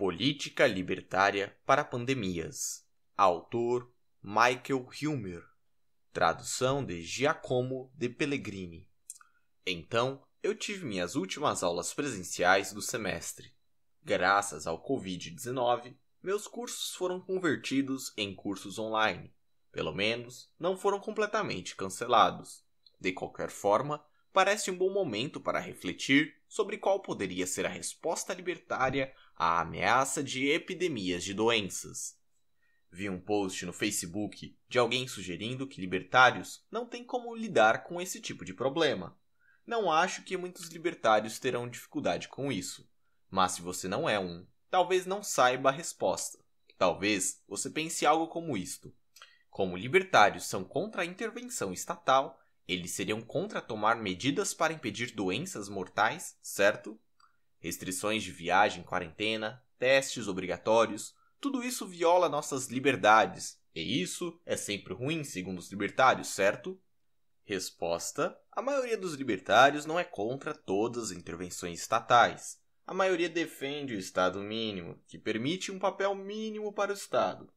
Política Libertária para Pandemias. Autor Michael Hilmer. Tradução de Giacomo de Pellegrini. Então, eu tive minhas últimas aulas presenciais do semestre. Graças ao Covid-19, meus cursos foram convertidos em cursos online. Pelo menos, não foram completamente cancelados. De qualquer forma, parece um bom momento para refletir sobre qual poderia ser a resposta libertária a ameaça de epidemias de doenças. Vi um post no Facebook de alguém sugerindo que libertários não têm como lidar com esse tipo de problema. Não acho que muitos libertários terão dificuldade com isso, mas se você não é um, talvez não saiba a resposta. Talvez você pense algo como isto: como libertários são contra a intervenção estatal, eles seriam contra tomar medidas para impedir doenças mortais, certo? Restrições de viagem, quarentena, testes obrigatórios, tudo isso viola nossas liberdades. E isso é sempre ruim, segundo os libertários, certo? Resposta: A maioria dos libertários não é contra todas as intervenções estatais. A maioria defende o Estado mínimo, que permite um papel mínimo para o Estado.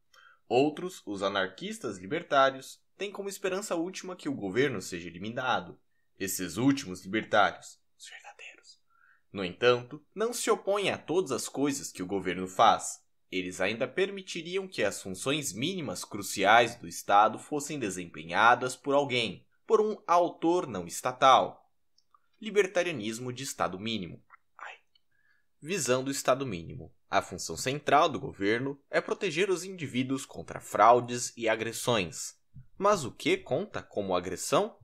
Outros, os anarquistas libertários, têm como esperança última que o governo seja eliminado. Esses últimos libertários no entanto, não se opõem a todas as coisas que o governo faz. Eles ainda permitiriam que as funções mínimas cruciais do Estado fossem desempenhadas por alguém, por um autor não estatal. Libertarianismo de Estado mínimo. Ai. Visão do Estado mínimo. A função central do governo é proteger os indivíduos contra fraudes e agressões. Mas o que conta como agressão?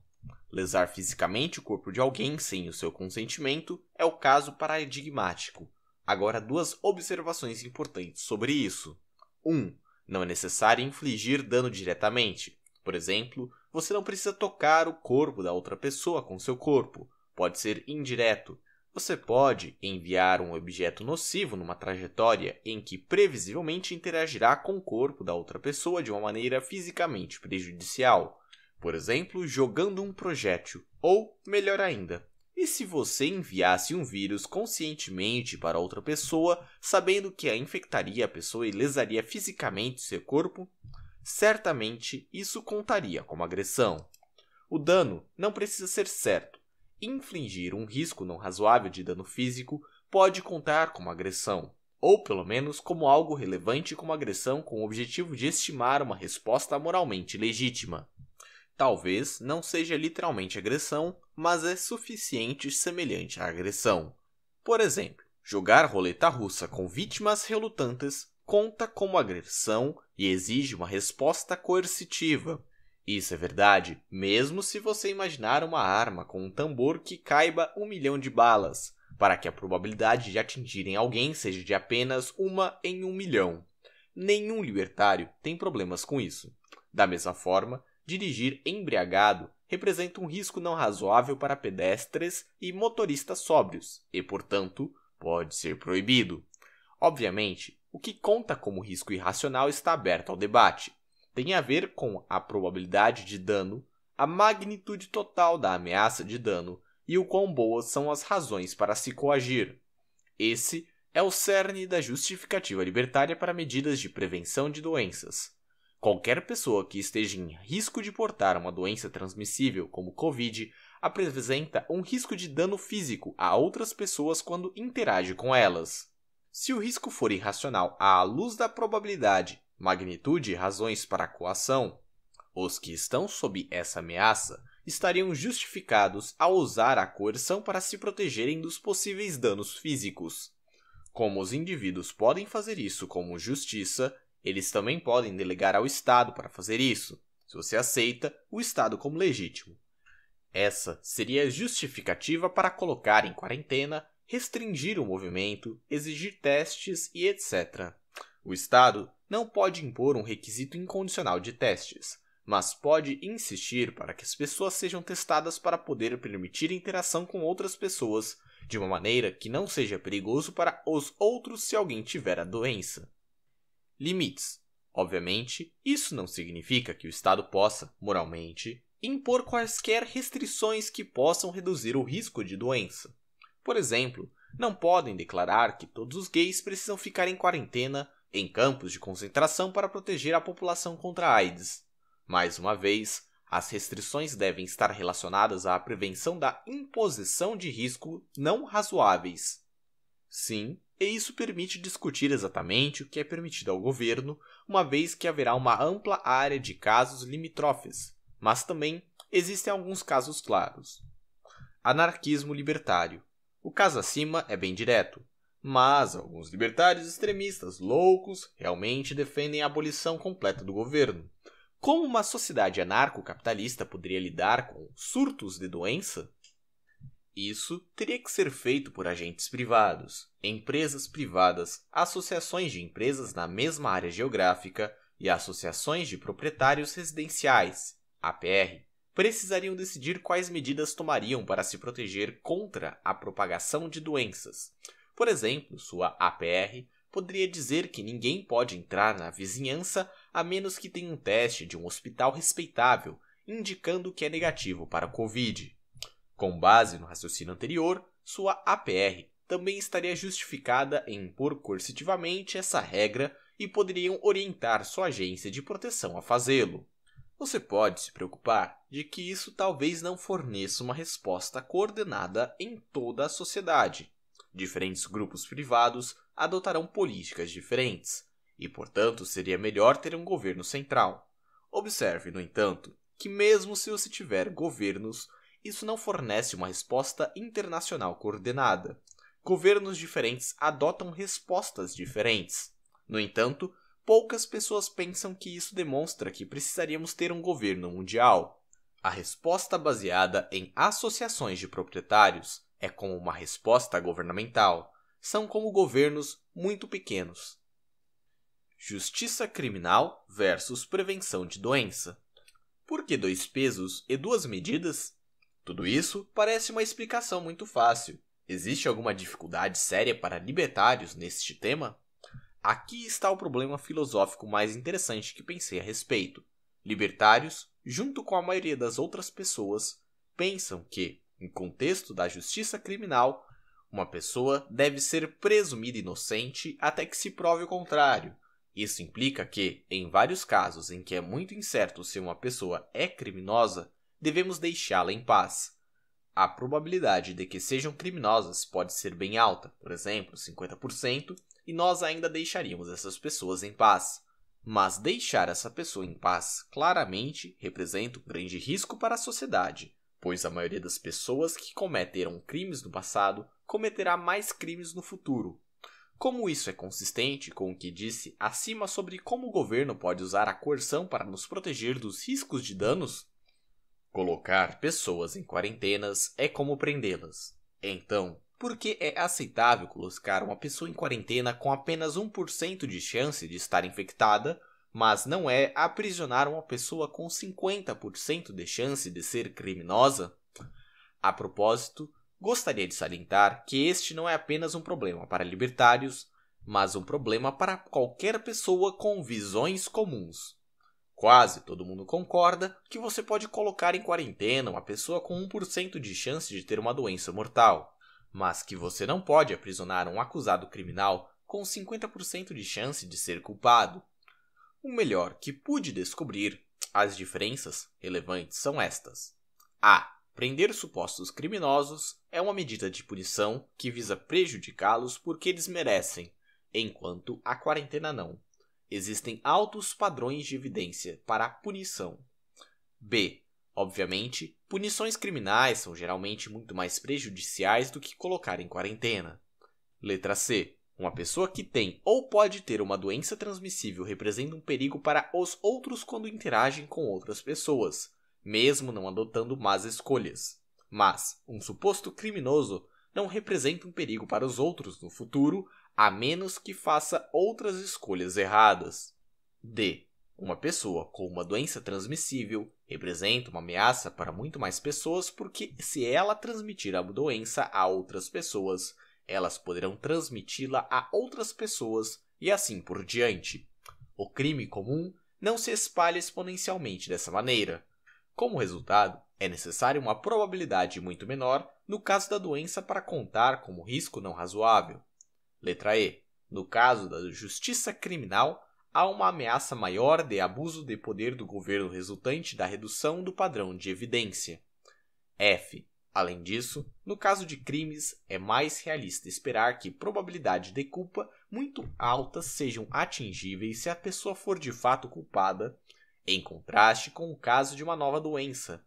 Lesar fisicamente o corpo de alguém sem o seu consentimento é o caso paradigmático. Agora, duas observações importantes sobre isso. 1. Um, não é necessário infligir dano diretamente. Por exemplo, você não precisa tocar o corpo da outra pessoa com seu corpo. Pode ser indireto. Você pode enviar um objeto nocivo numa trajetória em que previsivelmente interagirá com o corpo da outra pessoa de uma maneira fisicamente prejudicial por exemplo, jogando um projétil, ou, melhor ainda, e se você enviasse um vírus conscientemente para outra pessoa, sabendo que a infectaria a pessoa e lesaria fisicamente seu corpo? Certamente isso contaria como agressão. O dano não precisa ser certo. Infligir um risco não razoável de dano físico pode contar como agressão, ou pelo menos como algo relevante como agressão com o objetivo de estimar uma resposta moralmente legítima. Talvez não seja literalmente agressão, mas é suficiente semelhante à agressão. Por exemplo, jogar roleta russa com vítimas relutantes conta como agressão e exige uma resposta coercitiva. Isso é verdade, mesmo se você imaginar uma arma com um tambor que caiba um milhão de balas, para que a probabilidade de atingirem alguém seja de apenas uma em um milhão. Nenhum libertário tem problemas com isso. Da mesma forma, dirigir embriagado representa um risco não razoável para pedestres e motoristas sóbrios e, portanto, pode ser proibido. Obviamente, o que conta como risco irracional está aberto ao debate. Tem a ver com a probabilidade de dano, a magnitude total da ameaça de dano e o quão boas são as razões para se coagir. Esse é o cerne da justificativa libertária para medidas de prevenção de doenças. Qualquer pessoa que esteja em risco de portar uma doença transmissível, como Covid, apresenta um risco de dano físico a outras pessoas quando interage com elas. Se o risco for irracional à luz da probabilidade, magnitude e razões para a coação, os que estão sob essa ameaça estariam justificados a usar a coerção para se protegerem dos possíveis danos físicos. Como os indivíduos podem fazer isso como justiça, eles também podem delegar ao Estado para fazer isso, se você aceita o Estado como legítimo. Essa seria a justificativa para colocar em quarentena, restringir o movimento, exigir testes e etc. O Estado não pode impor um requisito incondicional de testes, mas pode insistir para que as pessoas sejam testadas para poder permitir interação com outras pessoas de uma maneira que não seja perigoso para os outros se alguém tiver a doença limites. Obviamente, isso não significa que o Estado possa, moralmente, impor quaisquer restrições que possam reduzir o risco de doença. Por exemplo, não podem declarar que todos os gays precisam ficar em quarentena em campos de concentração para proteger a população contra a AIDS. Mais uma vez, as restrições devem estar relacionadas à prevenção da imposição de risco não razoáveis. Sim, e isso permite discutir exatamente o que é permitido ao governo, uma vez que haverá uma ampla área de casos limítrofes, mas também existem alguns casos claros. Anarquismo libertário. O caso acima é bem direto, mas alguns libertários extremistas loucos realmente defendem a abolição completa do governo. Como uma sociedade anarcocapitalista poderia lidar com surtos de doença? Isso teria que ser feito por agentes privados, empresas privadas, associações de empresas na mesma área geográfica e associações de proprietários residenciais, APR, precisariam decidir quais medidas tomariam para se proteger contra a propagação de doenças. Por exemplo, sua APR poderia dizer que ninguém pode entrar na vizinhança a menos que tenha um teste de um hospital respeitável indicando que é negativo para o Covid. Com base no raciocínio anterior, sua APR também estaria justificada em impor coercitivamente essa regra e poderiam orientar sua agência de proteção a fazê-lo. Você pode se preocupar de que isso talvez não forneça uma resposta coordenada em toda a sociedade. Diferentes grupos privados adotarão políticas diferentes, e portanto seria melhor ter um governo central. Observe, no entanto, que mesmo se você tiver governos isso não fornece uma resposta internacional coordenada. Governos diferentes adotam respostas diferentes. No entanto, poucas pessoas pensam que isso demonstra que precisaríamos ter um governo mundial. A resposta baseada em associações de proprietários é como uma resposta governamental. São como governos muito pequenos. Justiça criminal versus prevenção de doença. Por que dois pesos e duas medidas? Tudo isso parece uma explicação muito fácil. Existe alguma dificuldade séria para libertários neste tema? Aqui está o problema filosófico mais interessante que pensei a respeito. Libertários, junto com a maioria das outras pessoas, pensam que, em contexto da justiça criminal, uma pessoa deve ser presumida inocente até que se prove o contrário. Isso implica que, em vários casos em que é muito incerto se uma pessoa é criminosa, devemos deixá-la em paz. A probabilidade de que sejam criminosas pode ser bem alta, por exemplo, 50%, e nós ainda deixaríamos essas pessoas em paz. Mas deixar essa pessoa em paz claramente representa um grande risco para a sociedade, pois a maioria das pessoas que cometeram crimes no passado cometerá mais crimes no futuro. Como isso é consistente com o que disse acima sobre como o governo pode usar a coerção para nos proteger dos riscos de danos, Colocar pessoas em quarentenas é como prendê-las. Então, por que é aceitável colocar uma pessoa em quarentena com apenas 1% de chance de estar infectada, mas não é aprisionar uma pessoa com 50% de chance de ser criminosa? A propósito, gostaria de salientar que este não é apenas um problema para libertários, mas um problema para qualquer pessoa com visões comuns. Quase todo mundo concorda que você pode colocar em quarentena uma pessoa com 1% de chance de ter uma doença mortal, mas que você não pode aprisionar um acusado criminal com 50% de chance de ser culpado. O melhor que pude descobrir, as diferenças relevantes são estas: a. Prender supostos criminosos é uma medida de punição que visa prejudicá-los porque eles merecem, enquanto a quarentena não. Existem altos padrões de evidência para a punição. B. Obviamente, punições criminais são geralmente muito mais prejudiciais do que colocar em quarentena. Letra C. Uma pessoa que tem ou pode ter uma doença transmissível representa um perigo para os outros quando interagem com outras pessoas, mesmo não adotando más escolhas. Mas um suposto criminoso não representa um perigo para os outros no futuro, a menos que faça outras escolhas erradas. D. Uma pessoa com uma doença transmissível representa uma ameaça para muito mais pessoas porque, se ela transmitir a doença a outras pessoas, elas poderão transmiti-la a outras pessoas e assim por diante. O crime comum não se espalha exponencialmente dessa maneira. Como resultado, é necessária uma probabilidade muito menor no caso da doença para contar como risco não razoável. Letra E. No caso da justiça criminal, há uma ameaça maior de abuso de poder do governo resultante da redução do padrão de evidência. F. Além disso, no caso de crimes, é mais realista esperar que probabilidade de culpa muito altas sejam atingíveis se a pessoa for de fato culpada, em contraste com o caso de uma nova doença,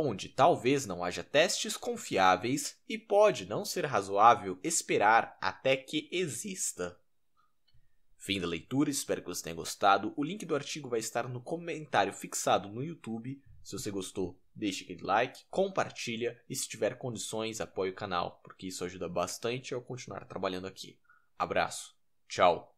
onde talvez não haja testes confiáveis e pode não ser razoável esperar até que exista. Fim da leitura, espero que você tenha gostado. O link do artigo vai estar no comentário fixado no YouTube. Se você gostou, deixe aquele like, compartilha e se tiver condições, apoie o canal, porque isso ajuda bastante ao continuar trabalhando aqui. Abraço, tchau!